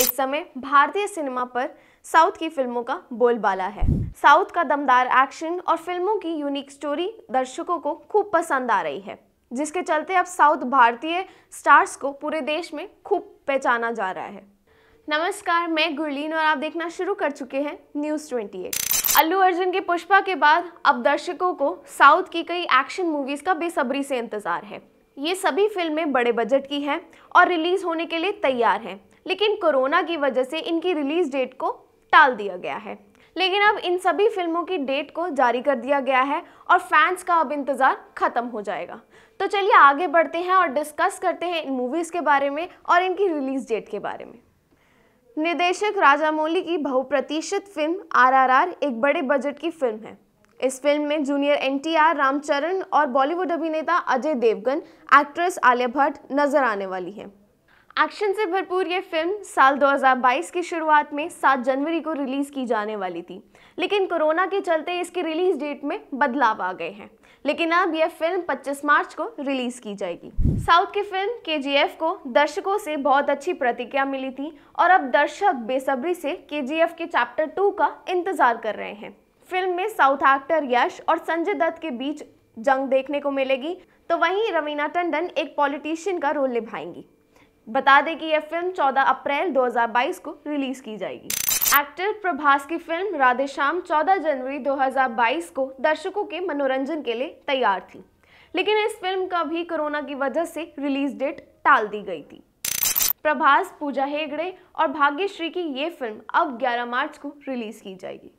इस समय भारतीय सिनेमा पर साउथ की फिल्मों का बोलबाला है साउथ का दमदार एक्शन और फिल्मों की यूनिक स्टोरी दर्शकों को खूब पसंद आ रही है जिसके चलते अब साउथ भारतीय स्टार्स को पूरे देश में खूब पहचाना जा रहा है नमस्कार मैं गुरलीन और आप देखना शुरू कर चुके हैं न्यूज़ 28। अल्लू अर्जुन के पुष्पा के बाद अब दर्शकों को साउथ की कई एक्शन मूवीज़ का बेसब्री से इंतज़ार है ये सभी फिल्में बड़े बजट की हैं और रिलीज़ होने के लिए तैयार हैं लेकिन कोरोना की वजह से इनकी रिलीज़ डेट को टाल दिया गया है लेकिन अब इन सभी फिल्मों की डेट को जारी कर दिया गया है और फैंस का अब इंतज़ार ख़त्म हो जाएगा तो चलिए आगे बढ़ते हैं और डिस्कस करते हैं इन मूवीज़ के बारे में और इनकी रिलीज़ डेट के बारे में निर्देशक राजामौली की बहुप्रतीक्षित फिल्म आरआरआर एक बड़े बजट की फिल्म है इस फिल्म में जूनियर एनटीआर रामचरण और बॉलीवुड अभिनेता अजय देवगन एक्ट्रेस आलिया भट्ट नजर आने वाली हैं एक्शन से भरपूर ये फिल्म साल 2022 की शुरुआत में 7 जनवरी को रिलीज़ की जाने वाली थी लेकिन कोरोना के चलते इसकी रिलीज़ डेट में बदलाव आ गए हैं लेकिन अब यह फिल्म 25 मार्च को रिलीज़ की जाएगी साउथ की फिल्म के को दर्शकों से बहुत अच्छी प्रतिक्रिया मिली थी और अब दर्शक बेसब्री से के के चैप्टर टू का इंतज़ार कर रहे हैं फिल्म में साउथ एक्टर यश और संजय दत्त के बीच जंग देखने को मिलेगी तो वहीं रवीना टंडन एक पॉलिटिशियन का रोल निभाएंगी बता दें कि यह फिल्म 14 अप्रैल 2022 को रिलीज की जाएगी एक्टर प्रभास की फिल्म राधे श्याम 14 जनवरी 2022 को दर्शकों के मनोरंजन के लिए तैयार थी लेकिन इस फिल्म का भी कोरोना की वजह से रिलीज डेट टाल दी गई थी प्रभास पूजा हेगड़े और भाग्यश्री की ये फिल्म अब 11 मार्च को रिलीज की जाएगी